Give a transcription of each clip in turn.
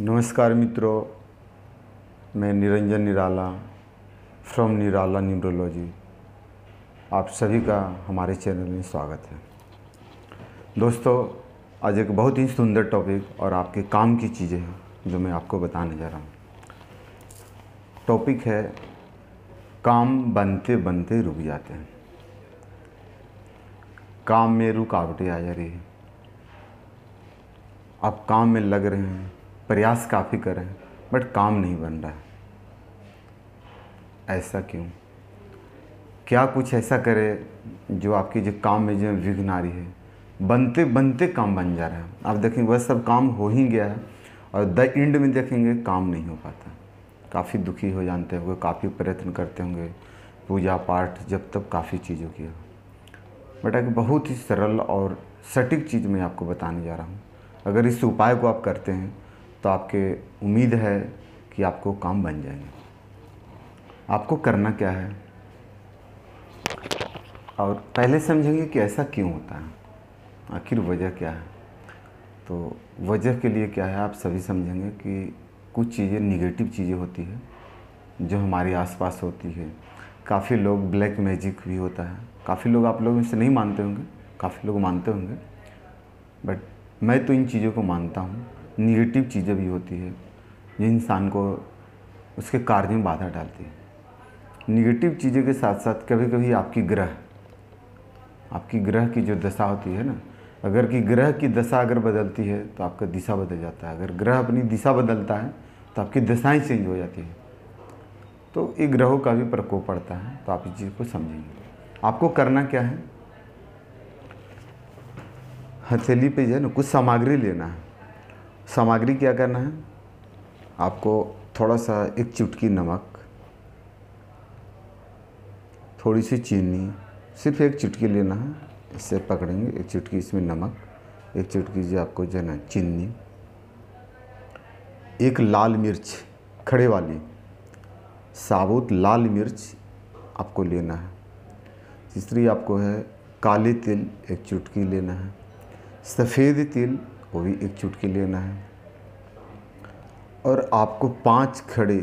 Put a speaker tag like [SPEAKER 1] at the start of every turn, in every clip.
[SPEAKER 1] नमस्कार मित्रों मैं निरंजन निराला फ्रॉम निराला न्यूरोलॉजी आप सभी का हमारे चैनल में स्वागत है दोस्तों आज एक बहुत ही सुंदर टॉपिक और आपके काम की चीज़ें हैं जो मैं आपको बताने जा रहा हूँ टॉपिक है काम बनते बनते रुक जाते हैं काम में रुकावटें आ जा रही है आप काम में लग रहे हैं प्रयास काफ़ी कर रहे हैं बट काम नहीं बन रहा है ऐसा क्यों क्या कुछ ऐसा करे जो आपके जो काम में जो विघ्न आ रही है बनते बनते काम बन जा रहा है आप देखेंगे वह सब काम हो ही गया है और द एंड में देखेंगे काम नहीं हो पाता काफ़ी दुखी हो जानते होंगे काफ़ी प्रयत्न करते होंगे पूजा पाठ जब तब काफ़ी चीज़ों की हो बट एक बहुत ही सरल और सटीक चीज़ मैं आपको बताने जा रहा हूँ अगर इस उपाय को आप करते हैं तो आपके उम्मीद है कि आपको काम बन जाएंगे आपको करना क्या है और पहले समझेंगे कि ऐसा क्यों होता है आखिर वजह क्या है तो वजह के लिए क्या है आप सभी समझेंगे कि कुछ चीज़ें निगेटिव चीज़ें होती है जो हमारे आसपास होती है काफ़ी लोग ब्लैक मैजिक भी होता है काफ़ी लोग आप लोग इसे नहीं मानते होंगे काफ़ी लोग मानते होंगे बट मैं तो इन चीज़ों को मानता हूँ निगेटिव चीज़ें भी होती है जो इंसान को उसके कार्य में बाधा डालती है निगेटिव चीज़ों के साथ साथ कभी कभी आपकी ग्रह आपकी ग्रह की जो दशा होती है ना अगर कि ग्रह की दशा अगर बदलती है तो आपका दिशा बदल जाता है अगर ग्रह अपनी दिशा बदलता है तो आपकी दशाएँ चेंज हो जाती है तो ये ग्रहों का भी प्रकोप पड़ता है तो आप इस चीज़ को समझेंगे आपको करना क्या है हथेली पे जो है ना कुछ सामग्री लेना है सामग्री क्या करना है आपको थोड़ा सा एक चुटकी नमक थोड़ी सी चीनी सिर्फ एक चुटकी लेना है इससे पकड़ेंगे एक चुटकी इसमें नमक एक चुटकी जो आपको जो है चीनी एक लाल मिर्च खड़े वाली साबुत लाल मिर्च आपको लेना है तीसरी आपको है काले तिल एक चुटकी लेना है सफ़ेद तिल वो भी एक चुटकी लेना है और आपको पांच खड़े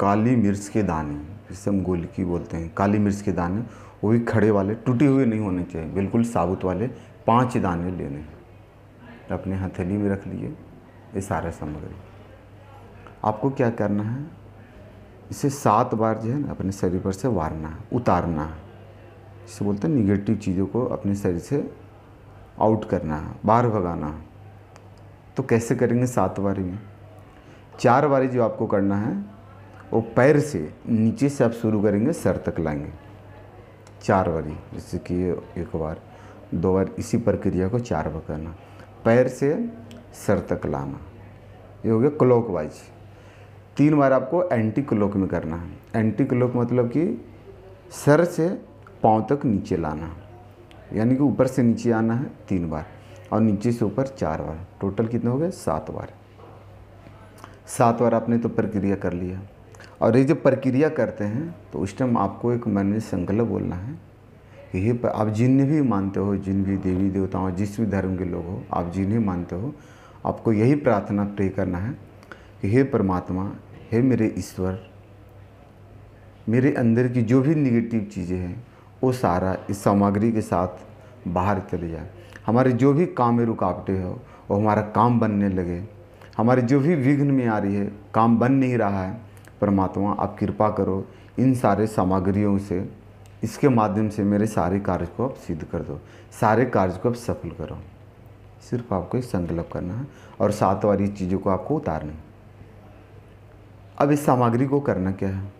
[SPEAKER 1] काली मिर्च के दाने जिसे हम गोलकी बोलते हैं काली मिर्च के दाने वो भी खड़े वाले टूटे हुए नहीं होने चाहिए बिल्कुल साबुत वाले पांच दाने लेने हैं अपने हथेली में रख लिए ये सारा सामग्री आपको क्या करना है इसे सात बार जो है ना अपने शरीर पर से वारना है उतारना है जिसे बोलते हैं निगेटिव चीज़ों को अपने शरीर से आउट करना है बाहर भगाना है तो कैसे करेंगे सात बारी में चार बारी जो आपको करना है वो पैर से नीचे से आप शुरू करेंगे सर तक लाएंगे चार बारी जैसे कि एक बार दो बार इसी प्रक्रिया को चार बार करना पैर से सर तक लाना ये हो गया क्लॉक वाइज तीन बार आपको एंटी क्लॉक में करना है एंटी क्लॉक मतलब कि सर से पाँव तक नीचे लाना यानी कि ऊपर से नीचे आना है तीन बार और नीचे से ऊपर चार बार टोटल कितने हो गए सात बार सात बार आपने तो प्रक्रिया कर लिया और ये जब प्रक्रिया करते हैं तो उस टाइम आपको एक मन में संकल्प बोलना है कि हे आप जिन्हें भी मानते हो जिन भी देवी देवताओं जिस भी धर्म के लोग हो आप जिन्हें मानते हो आपको यही प्रार्थना प्रे करना है कि हे परमात्मा हे मेरे ईश्वर मेरे अंदर की जो भी निगेटिव चीज़ें हैं वो सारा इस सामग्री के साथ बाहर चले जाए हमारे जो भी काम में रुकावटें हो वो हमारा काम बनने लगे हमारे जो भी विघ्न में आ रही है काम बन नहीं रहा है परमात्मा आप कृपा करो इन सारे सामग्रियों से इसके माध्यम से मेरे सारे कार्य को आप सिद्ध कर दो सारे कार्य को आप सफल करो सिर्फ आपको एक संकल्प करना है और सात वाली चीज़ों को आपको उतारना अब इस सामग्री को करना क्या है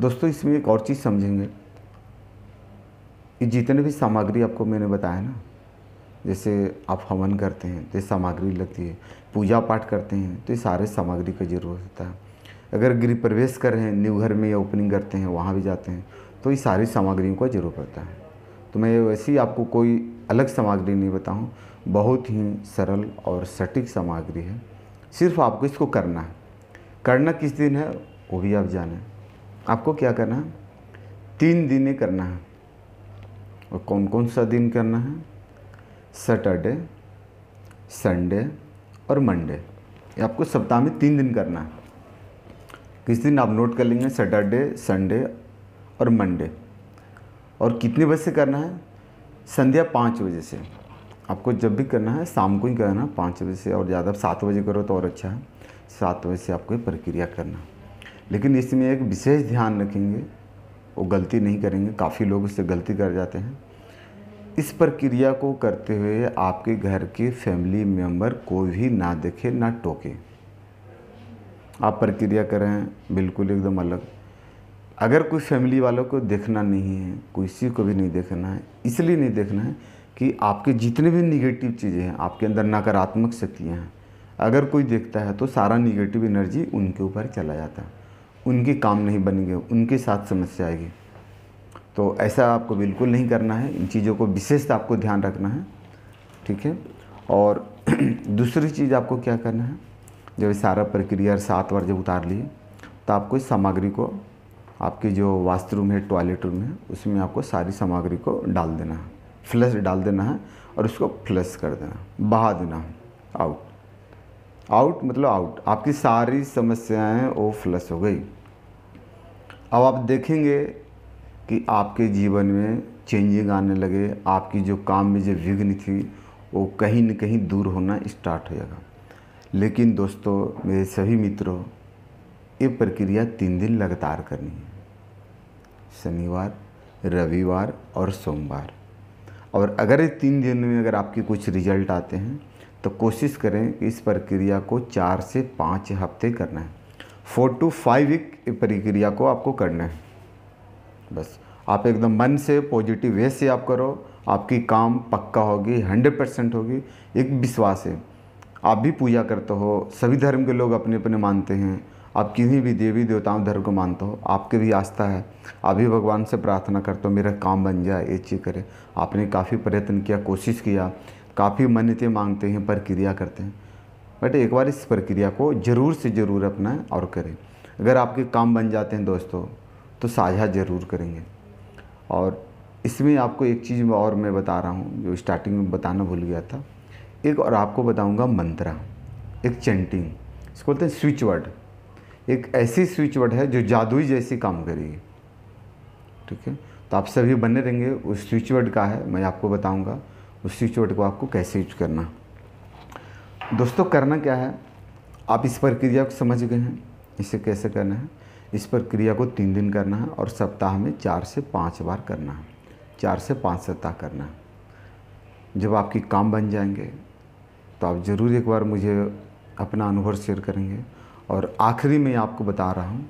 [SPEAKER 1] दोस्तों इसमें एक और चीज़ समझेंगे ये जितने भी सामग्री आपको मैंने बताया ना जैसे आप हवन करते हैं तो सामग्री लगती है पूजा पाठ करते हैं तो ये सारे सामग्री का जरूरत होता है अगर गृह प्रवेश कर रहे हैं न्यू घर में या ओपनिंग करते हैं वहाँ भी जाते हैं तो ये सारी सामग्रियों का जरूरत पड़ता है तो मैं वैसे ही आपको कोई अलग सामग्री नहीं बताऊँ बहुत ही सरल और सटीक सामग्री है सिर्फ आपको इसको करना है करना किस दिन है वो भी आप जाने आपको क्या करना है तीन दिन करना है और कौन कौन सा दिन करना है सैटरडे संडे और मंडे ये आपको सप्ताह में तीन दिन करना है किस दिन आप नोट कर लेंगे सैटरडे संडे और मंडे और कितने बजे से करना है संध्या पाँच बजे से आपको जब भी करना है शाम को ही करना है पाँच बजे से और ज़्यादा सात बजे करो तो और अच्छा है सात बजे से आपको ये प्रक्रिया करना लेकिन इसमें एक विशेष ध्यान रखेंगे वो गलती नहीं करेंगे काफ़ी लोग उससे गलती कर जाते हैं इस प्रक्रिया को करते हुए आपके घर के फैमिली मेम्बर कोई भी ना देखे ना टोके आप प्रक्रिया करें बिल्कुल एकदम अलग अगर कोई फैमिली वालों को देखना नहीं है किसी को भी नहीं देखना है इसलिए नहीं देखना है कि आपके जितने भी निगेटिव चीज़ें हैं आपके अंदर नकारात्मक शक्तियाँ हैं अगर कोई देखता है तो सारा निगेटिव एनर्जी उनके ऊपर चला जाता है उनके काम नहीं बनेंगे उनके साथ समस्या आएगी तो ऐसा आपको बिल्कुल नहीं करना है इन चीज़ों को विशेष आपको ध्यान रखना है ठीक है और दूसरी चीज़ आपको क्या करना है जब सारा प्रक्रिया सात बार जब उतार लिए तो आपको इस सामग्री को आपकी जो वाशरूम है टॉयलेट रूम है उसमें आपको सारी सामग्री को डाल देना है फ्लश डाल देना है और उसको फ्लश कर देना बहा देना है आउट आउट मतलब आउट आपकी सारी समस्याएं वो फ्लश हो गई अब आप देखेंगे कि आपके जीवन में चेंजिंग आने लगे आपकी जो काम में जो विघ्न थी वो कहीं न कहीं दूर होना स्टार्ट हो जाएगा लेकिन दोस्तों मेरे सभी मित्रों ये प्रक्रिया तीन दिन लगातार करनी है शनिवार रविवार और सोमवार और अगर ये तीन दिन में अगर आपके कुछ रिजल्ट आते हैं तो कोशिश करें कि इस प्रक्रिया को चार से पाँच हफ्ते करना है फोर टू फाइव वीक प्रक्रिया को आपको करना है बस आप एकदम मन से पॉजिटिव वे से आप करो आपकी काम पक्का होगी हंड्रेड परसेंट होगी एक विश्वास है आप भी पूजा करते हो सभी धर्म के लोग अपने अपने मानते हैं आप किन्हीं भी देवी देवताओं धर्म को मानते हो आपके भी आस्था है आप भी भगवान से प्रार्थना करते हो मेरा काम बन जाए ये चीज़ करें आपने काफ़ी प्रयत्न किया कोशिश किया काफ़ी मन्यते मांगते हैं प्रक्रिया करते हैं बट एक बार इस प्रक्रिया को ज़रूर से ज़रूर अपनाएं और करें अगर आपके काम बन जाते हैं दोस्तों तो साझा ज़रूर करेंगे और इसमें आपको एक चीज़ और मैं बता रहा हूँ जो स्टार्टिंग में बताना भूल गया था एक और आपको बताऊँगा मंत्रा एक चेंटिंग इसको बोलते हैं स्विच वर्ड एक ऐसी स्विच वर्ड है जो जादुई जैसी काम करेगी ठीक है तो आप सभी बने रहेंगे उस स्विच वर्ड का है मैं आपको बताऊँगा उस स्विच वर्ड को आपको कैसे यूज करना दोस्तों करना क्या है आप इस प्रक्रिया को समझ गए हैं इसे कैसे करना है इस प्रक्रिया को तीन दिन करना है और सप्ताह में चार से पाँच बार करना है चार से पाँच सप्ताह करना है जब आपकी काम बन जाएंगे तो आप ज़रूर एक बार मुझे अपना अनुभव शेयर करेंगे और आखिरी में आपको बता रहा हूँ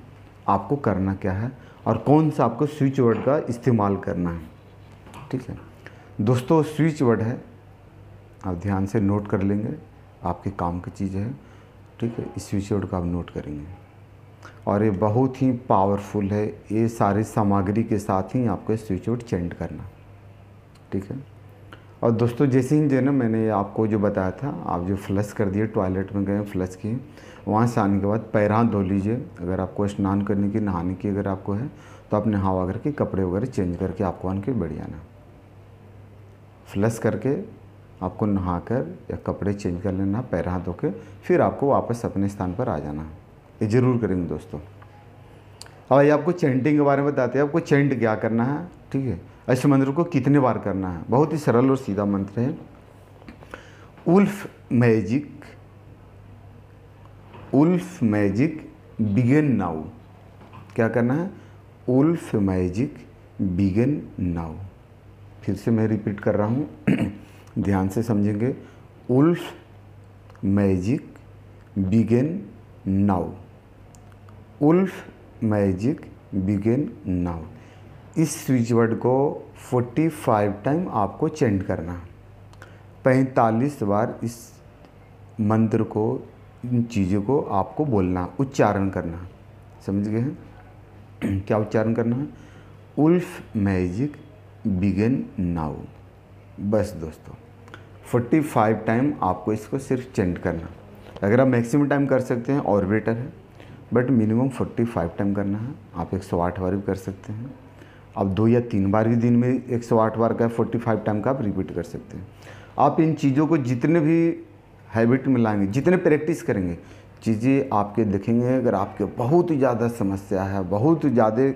[SPEAKER 1] आपको करना क्या है और कौन सा आपको स्विच वर्ड का इस्तेमाल करना है ठीक है दोस्तों स्विच वर्ड है आप ध्यान से नोट कर लेंगे आपके काम की चीज़ है ठीक है इस विषय को आप नोट करेंगे और ये बहुत ही पावरफुल है ये सारे सामग्री के साथ ही आपको स्विच आउट चेंड करना ठीक है और दोस्तों जैसे ही जो है ना मैंने आपको जो बताया था आप जो फ्लश कर दिए टॉयलेट में गए फ्लश किए वहाँ से आने के बाद पैर हाथ धो लीजिए अगर आपको स्नान करने की नहाने की अगर आपको है तो आप वगैरह के कपड़े वगैरह चेंज करके आपको आन के बैठ जाना फ्लश करके आपको नहाकर या कपड़े चेंज कर लेना पैर हाथ धो के फिर आपको वापस अपने स्थान पर आ जाना ये ज़रूर करेंगे दोस्तों अब ये आपको चेंटिंग के बारे में बताते हैं आपको चेंट क्या करना है ठीक है इस मंत्र को कितने बार करना है बहुत ही सरल और सीधा मंत्र है wolf magic wolf magic begin now क्या करना है उल्फ मैजिक बिगन नाउ फिर से मैं रिपीट कर रहा हूँ ध्यान से समझेंगे wolf magic begin now wolf magic begin now इस स्विच वर्ड को 45 टाइम आपको चेंट करना पैंतालीस बार इस मंत्र को इन चीज़ों को आपको बोलना उच्चारण करना समझ गए हैं क्या उच्चारण करना है उल्फ मैजिक बिगेन नाउ बस दोस्तों 45 टाइम आपको इसको सिर्फ चेंट करना अगर आप मैक्सिमम टाइम कर सकते हैं और बेटर है बट मिनिमम 45 टाइम करना है आप 108 बार भी कर सकते हैं आप दो या तीन बार भी दिन में 108 बार का 45 टाइम का आप रिपीट कर सकते हैं आप इन चीज़ों को जितने भी हैबिट में लाएंगे जितने प्रैक्टिस करेंगे चीज़ें आपके दिखेंगे अगर आपके बहुत ही ज़्यादा समस्या है बहुत ज़्यादा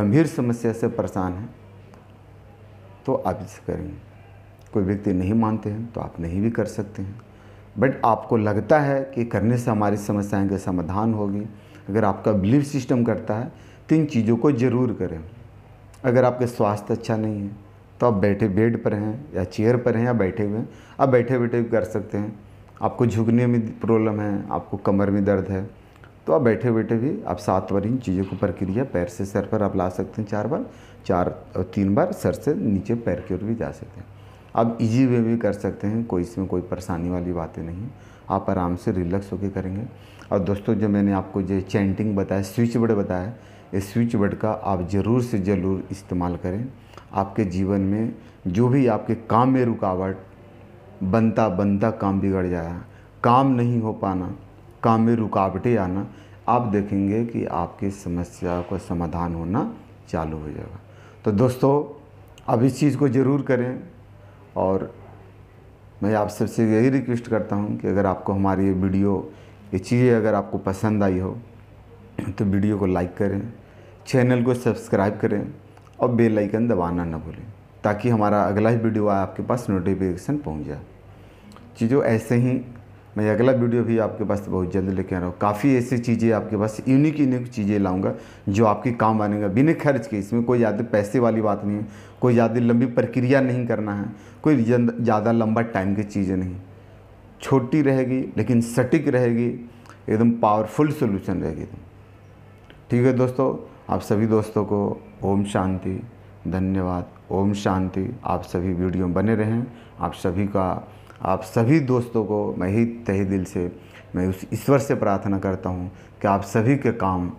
[SPEAKER 1] गंभीर समस्या से परेशान है तो आप इसे करेंगे कोई व्यक्ति नहीं मानते हैं तो आप नहीं भी कर सकते हैं बट आपको लगता है कि करने से हमारी समस्याएं का समाधान होगी अगर आपका बिलीफ सिस्टम करता है तो इन चीज़ों को ज़रूर करें अगर आपके स्वास्थ्य अच्छा नहीं है तो आप बैठे बेड पर हैं या चेयर पर हैं या बैठे हुए हैं आप बैठे बैठे भी कर सकते हैं आपको झुकने में प्रॉब्लम है आपको कमर में दर्द है तो आप बैठे बैठे भी आप सात बार इन चीज़ों को प्रक्रिया पैर से सर पर आप ला सकते हैं चार बार चार और तीन बार सर से नीचे पैर की ओर भी जा सकते हैं आप इजी वे भी कर सकते हैं कोई इसमें कोई परेशानी वाली बातें नहीं आप आराम से रिलैक्स होकर करेंगे और दोस्तों जो मैंने आपको जो चैंटिंग बताया स्विच बर्ड बताया ये स्विच बर्ड का आप ज़रूर से ज़रूर इस्तेमाल करें आपके जीवन में जो भी आपके काम में रुकावट बनता बनता काम बिगड़ जाया काम नहीं हो पाना काम में रुकावटें आना आप देखेंगे कि आपकी समस्या का समाधान होना चालू हो जाएगा तो दोस्तों अब इस चीज़ को ज़रूर करें और मैं आप सबसे यही रिक्वेस्ट करता हूँ कि अगर आपको हमारी ये वीडियो ये चीज़ें अगर आपको पसंद आई हो तो वीडियो को लाइक करें चैनल को सब्सक्राइब करें और बेल आइकन दबाना ना भूलें ताकि हमारा अगला ही वीडियो आपके पास नोटिफिकेशन पहुँच जाए चीज़ों ऐसे ही मैं अगला वीडियो भी आपके पास बहुत जल्द लेके आ रहा हूँ काफ़ी ऐसी चीज़ें आपके पास यूनिक यूनिक चीज़ें लाऊंगा जो आपके काम आनेगा बिना खर्च के इसमें कोई ज़्यादा पैसे वाली बात नहीं है कोई ज़्यादा लंबी प्रक्रिया नहीं करना है कोई ज़्यादा लंबा टाइम की चीज़ें नहीं छोटी रहेगी लेकिन सटीक रहेगी एकदम पावरफुल सोल्यूशन रहेगी ठीक है दोस्तों आप सभी दोस्तों को ओम शांति धन्यवाद ओम शांति आप सभी वीडियो बने रहें आप सभी का आप सभी दोस्तों को मैं ही तहे दिल से मैं उस ईश्वर से प्रार्थना करता हूँ कि आप सभी के काम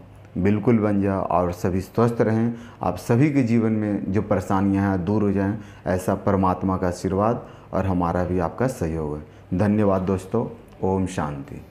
[SPEAKER 1] बिल्कुल बन जाए और सभी स्वस्थ रहें आप सभी के जीवन में जो परेशानियाँ हैं दूर हो जाएं ऐसा परमात्मा का आशीर्वाद और हमारा भी आपका सहयोग है धन्यवाद दोस्तों ओम शांति